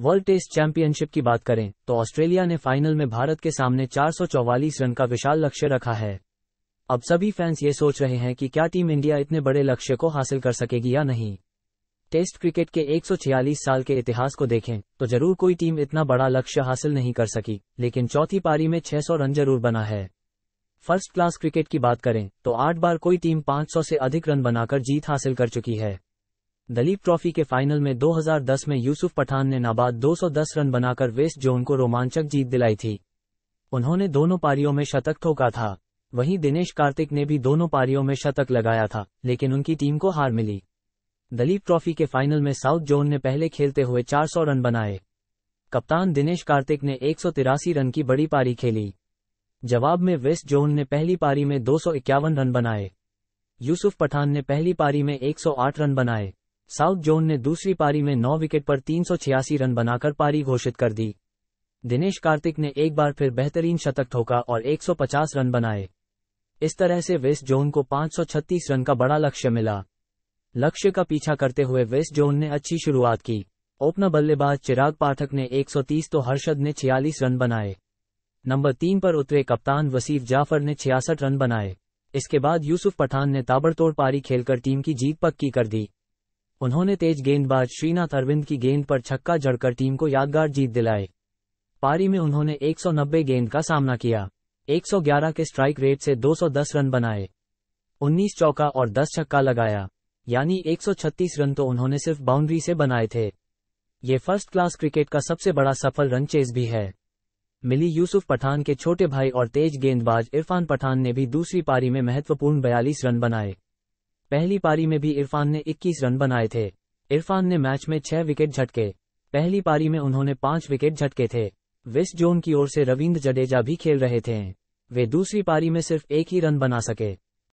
world test championship की बात करें तो ऑस्ट्रेलिया ने फाइनल में भारत के सामने 444 रन का विशाल लक्ष्य रखा है अब सभी फैंस ये सोच रहे हैं कि क्या टीम इंडिया इतने बड़े लक्ष्य को हासिल कर सकेगी या नहीं टेस्ट क्रिकेट के 146 साल के इतिहास को देखें तो जरूर कोई टीम इतना बड़ा लक्ष्य हासिल नहीं कर सकी लेकिन चौथी पारी में 600 रन जरूर बना है फर्स्ट क्लास क्रिकेट की बात करें तो आठ बार कोई टीम 500 से अधिक रन बनाकर जीत हासिल कर चुकी है दलीप ट्रॉफी के फाइनल में 2010 में यूसुफ पठान ने नाबाद 210 रन बनाकर वेस्ट जोन को रोमांचक जीत दिलाई थी उन्होंने दोनों पारियों में शतक ठोका था वहीं दिनेश कार्तिक ने भी दोनों पारियों में शतक लगाया था लेकिन उनकी टीम को हार मिली दलीप ट्रॉफी के फाइनल में साउथ जोन ने पहले खेलते हुए 400 रन बनाए कप्तान दिनेश कार्तिक ने एक रन की बड़ी पारी खेली जवाब में वेस्ट जोन ने पहली पारी में दो रन बनाए यूसुफ पठान ने पहली पारी में एक रन बनाए साउथ जोन ने दूसरी पारी में 9 विकेट पर तीन रन बनाकर पारी घोषित कर दी दिनेश कार्तिक ने एक बार फिर बेहतरीन शतक ठोका और 150 रन बनाए इस तरह से वेस्ट जोन को 536 रन का बड़ा लक्ष्य मिला लक्ष्य का पीछा करते हुए वेस्ट जोन ने अच्छी शुरुआत की ओपनर बल्लेबाज चिराग पाठक ने 130 तो हर्षद ने 46 रन बनाए नंबर तीन पर उतरे कप्तान वसीफ जाफर ने छियासठ रन बनाए इसके बाद यूसुफ पठान ने ताबड़तोड़ पारी खेलकर टीम की जीत पक्की कर दी उन्होंने तेज गेंदबाज श्रीनाथ अरविंद की गेंद पर छक्का जड़कर टीम को यादगार जीत दिलाई पारी में उन्होंने 190 गेंद का सामना किया 111 के स्ट्राइक रेट से 210 रन बनाए 19 चौका और 10 छक्का लगाया यानी 136 रन तो उन्होंने सिर्फ बाउंड्री से बनाए थे ये फर्स्ट क्लास क्रिकेट का सबसे बड़ा सफल रन चेज भी है मिली यूसुफ पठान के छोटे भाई और तेज गेंदबाज इरफान पठान ने भी दूसरी पारी में महत्वपूर्ण बयालीस रन बनाए पहली पारी में भी इरफान ने 21 रन बनाए थे इरफान ने मैच में छह विकेट झटके पहली पारी में उन्होंने पांच विकेट झटके थे वेस्ट जोन की ओर से रविंद्र जडेजा भी खेल रहे थे वे दूसरी पारी में सिर्फ एक ही रन बना सके